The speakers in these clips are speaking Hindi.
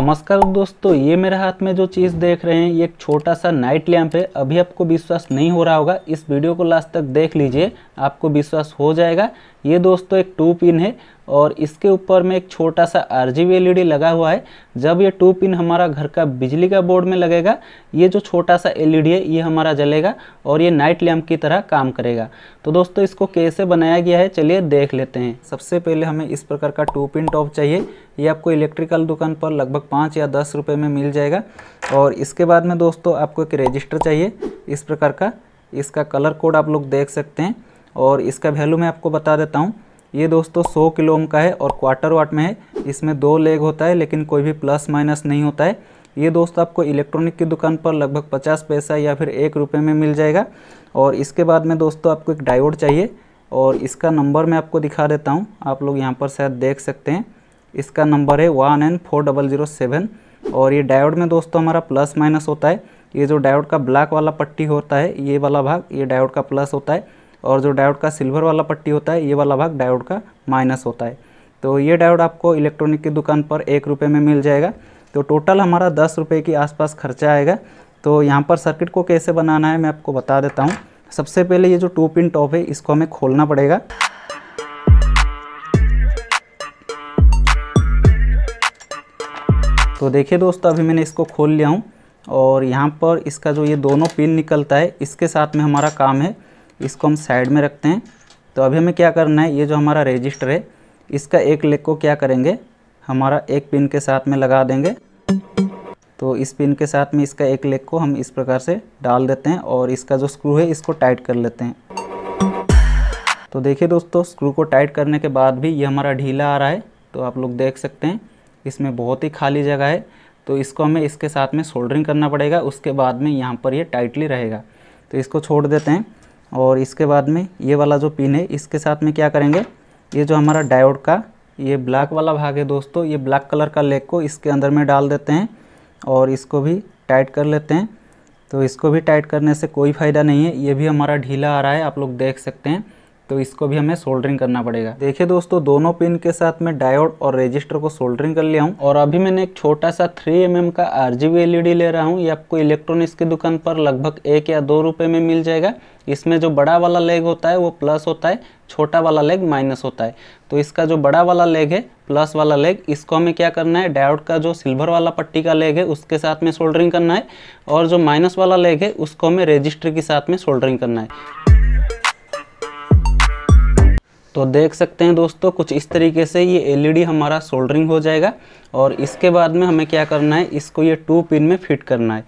नमस्कार दोस्तों ये मेरे हाथ में जो चीज़ देख रहे हैं ये एक छोटा सा नाइट लैम्प है अभी आपको विश्वास नहीं हो रहा होगा इस वीडियो को लास्ट तक देख लीजिए आपको विश्वास हो जाएगा ये दोस्तों एक टू पिन है और इसके ऊपर में एक छोटा सा आर जी एलईडी लगा हुआ है जब ये टू पिन हमारा घर का बिजली का बोर्ड में लगेगा ये जो छोटा सा एलईडी है ये हमारा जलेगा और ये नाइट लैम्प की तरह काम करेगा तो दोस्तों इसको कैसे बनाया गया है चलिए देख लेते हैं सबसे पहले हमें इस प्रकार का टू पिन टॉप चाहिए ये आपको इलेक्ट्रिकल दुकान पर लगभग पाँच या दस रुपये में मिल जाएगा और इसके बाद में दोस्तों आपको एक रजिस्टर चाहिए इस प्रकार का इसका कलर कोड आप लोग देख सकते हैं और इसका वैल्यू मैं आपको बता देता हूँ ये दोस्तों 100 किलो ओम का है और क्वार्टर वाट में है इसमें दो लेग होता है लेकिन कोई भी प्लस माइनस नहीं होता है ये दोस्त आपको इलेक्ट्रॉनिक की दुकान पर लगभग पचास पैसा या फिर एक रुपये में मिल जाएगा और इसके बाद में दोस्तों आपको एक डायोड चाहिए और इसका नंबर मैं आपको दिखा देता हूँ आप लोग यहाँ पर शायद देख सकते हैं इसका नंबर है one N four double zero seven और ये डायोड में दोस्तों हमारा प्लस माइनस होता है ये जो डायोड का ब्लैक वाला पट्टी होता है ये वाला भाग ये डायोड का प्लस होता है और जो डायोड का सिल्वर वाला पट्टी होता है ये वाला भाग डायोड का माइनस होता है तो ये डायोड आपको इलेक्ट्रॉनिक की दुकान पर एक रुपये में मिल जाएगा तो टोटल हमारा दस रुपये के आसपास खर्चा आएगा तो यहाँ पर सर्किट को कैसे बनाना है मैं आपको बता देता हूँ सबसे पहले ये जो टू पिन टॉप है इसको हमें खोलना पड़ेगा तो देखिए दोस्तों अभी मैंने इसको खोल लिया हूँ और यहाँ पर इसका जो ये दोनों पिन निकलता है इसके साथ में हमारा काम है इसको हम साइड में रखते हैं तो अभी हमें क्या करना है ये जो हमारा रजिस्टर है इसका एक लेग को क्या करेंगे हमारा एक पिन के साथ में लगा देंगे तो इस पिन के साथ में इसका एक लेग को हम इस प्रकार से डाल देते हैं और इसका जो स्क्रू है इसको टाइट कर लेते हैं तो देखिए दोस्तों स्क्रू को टाइट करने के बाद भी ये हमारा ढीला आ रहा है तो आप लोग देख सकते हैं इसमें बहुत ही खाली जगह है तो इसको हमें इसके साथ में सोल्डरिंग करना पड़ेगा उसके बाद में यहाँ पर ये टाइटली रहेगा तो इसको छोड़ देते हैं और इसके बाद में ये वाला जो पिन है इसके साथ में क्या करेंगे ये जो हमारा डायोड का ये ब्लैक वाला भाग है दोस्तों ये ब्लैक कलर का लेग को इसके अंदर में डाल देते हैं और इसको भी टाइट कर लेते हैं तो इसको भी टाइट करने से कोई फ़ायदा नहीं है ये भी हमारा ढीला आ रहा है आप लोग देख सकते हैं तो इसको भी हमें सोल्डरिंग करना पड़ेगा देखिए दोस्तों दोनों पिन के साथ में डायोड और रजिस्टर को सोल्डरिंग कर लिया हूँ और अभी मैंने एक छोटा सा 3 एम mm का आर एलईडी e ले रहा हूँ ये आपको इलेक्ट्रॉनिक्स की दुकान पर लगभग एक या दो रुपये में मिल जाएगा इसमें जो बड़ा वाला लेग होता है वो प्लस होता है छोटा वाला लेग माइनस होता है तो इसका जो बड़ा वाला लेग है प्लस वाला लेग इसको हमें क्या करना है डायोड का जो सिल्वर वाला पट्टी का लेग है उसके साथ में सोल्डरिंग करना है और जो माइनस वाला लेग है उसको हमें रजिस्टर के साथ में सोल्डरिंग करना है तो देख सकते हैं दोस्तों कुछ इस तरीके से ये एलईडी e हमारा सोल्डरिंग हो जाएगा और इसके बाद में हमें क्या करना है इसको ये टू पिन में फिट करना है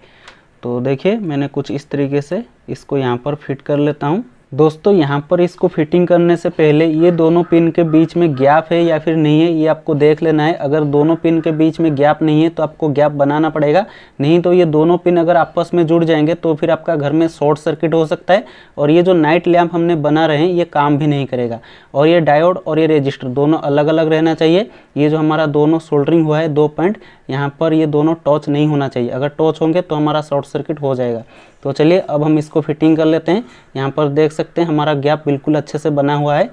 तो देखिए मैंने कुछ इस तरीके से इसको यहाँ पर फिट कर लेता हूँ दोस्तों यहाँ पर इसको फिटिंग करने से पहले ये दोनों पिन के बीच में गैप है या फिर नहीं है ये आपको देख लेना है अगर दोनों पिन के बीच में गैप नहीं है तो आपको गैप बनाना पड़ेगा नहीं तो ये दोनों पिन अगर आपस में जुड़ जाएंगे तो फिर आपका घर में शॉर्ट सर्किट हो सकता है और ये जो नाइट लैम्प हमने बना रहे हैं ये काम भी नहीं करेगा और ये डायोड और ये रजिस्टर दोनों अलग अलग रहना चाहिए ये जो हमारा दोनों सोल्डरिंग हुआ है दो पॉइंट यहाँ पर ये दोनों टॉच नहीं होना चाहिए अगर टॉच होंगे तो हमारा शॉर्ट सर्किट हो जाएगा तो चलिए अब हम इसको फिटिंग कर लेते हैं यहाँ पर देख सकते हैं हमारा गैप बिल्कुल अच्छे से बना हुआ है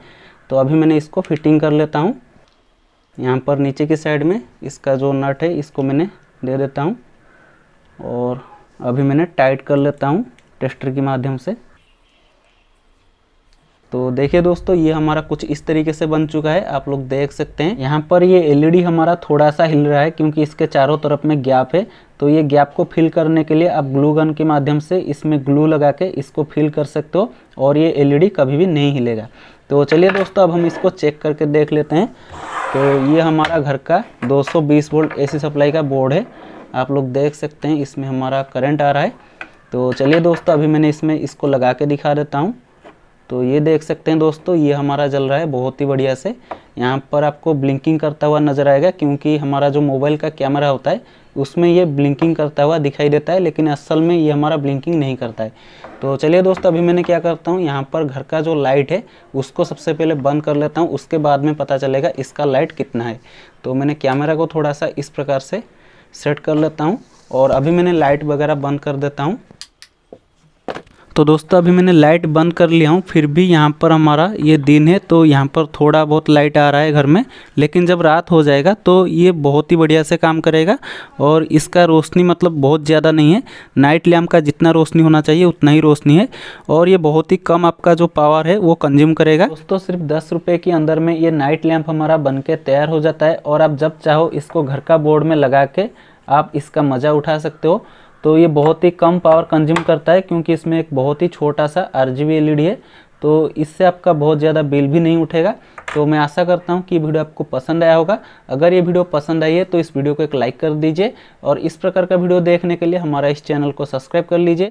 तो अभी मैंने इसको फिटिंग कर लेता हूँ यहाँ पर नीचे की साइड में इसका जो नट है इसको मैंने दे देता हूँ और अभी मैंने टाइट कर लेता हूँ टेस्टर के माध्यम से तो देखिए दोस्तों ये हमारा कुछ इस तरीके से बन चुका है आप लोग देख सकते हैं यहाँ पर ये एलईडी e हमारा थोड़ा सा हिल रहा है क्योंकि इसके चारों तरफ में गैप है तो ये गैप को फिल करने के लिए आप ग्लू गन के माध्यम से इसमें ग्लू लगा के इसको फिल कर सकते हो और ये एलईडी e कभी भी नहीं हिलेगा तो चलिए दोस्तों अब हम इसको चेक करके देख लेते हैं तो ये हमारा घर का दो वोल्ट ए सप्लाई का बोर्ड है आप लोग देख सकते हैं इसमें हमारा करंट आ रहा है तो चलिए दोस्तों अभी मैंने इसमें इसको लगा के दिखा देता हूँ तो ये देख सकते हैं दोस्तों ये हमारा जल रहा है बहुत ही बढ़िया से यहाँ पर आपको ब्लिंकिंग करता हुआ नज़र आएगा क्योंकि हमारा जो मोबाइल का कैमरा होता है उसमें ये ब्लिंकिंग करता हुआ दिखाई देता है लेकिन असल में ये हमारा ब्लिंकिंग नहीं करता है तो चलिए दोस्तों अभी मैंने क्या करता हूँ यहाँ पर घर का जो लाइट है उसको सबसे पहले बंद कर लेता हूँ उसके बाद में पता चलेगा इसका लाइट कितना है तो मैंने कैमरा को थोड़ा सा इस प्रकार से सेट कर लेता हूँ और अभी मैंने लाइट वगैरह बंद कर देता हूँ तो दोस्तों अभी मैंने लाइट बंद कर लिया हूँ फिर भी यहाँ पर हमारा ये दिन है तो यहाँ पर थोड़ा बहुत लाइट आ रहा है घर में लेकिन जब रात हो जाएगा तो ये बहुत ही बढ़िया से काम करेगा और इसका रोशनी मतलब बहुत ज़्यादा नहीं है नाइट लैम्प का जितना रोशनी होना चाहिए उतना ही रोशनी है और ये बहुत ही कम आपका जो पावर है वो कंज्यूम करेगा दोस्तों सिर्फ दस रुपये के अंदर में ये नाइट लैम्प हमारा बन तैयार हो जाता है और आप जब चाहो इसको घर का बोर्ड में लगा के आप इसका मज़ा उठा सकते हो तो ये बहुत ही कम पावर कंज्यूम करता है क्योंकि इसमें एक बहुत ही छोटा सा आर जी डी है तो इससे आपका बहुत ज़्यादा बिल भी नहीं उठेगा तो मैं आशा करता हूँ कि ये वीडियो आपको पसंद आया होगा अगर ये वीडियो पसंद आई है तो इस वीडियो को एक लाइक कर दीजिए और इस प्रकार का वीडियो देखने के लिए हमारा इस चैनल को सब्सक्राइब कर लीजिए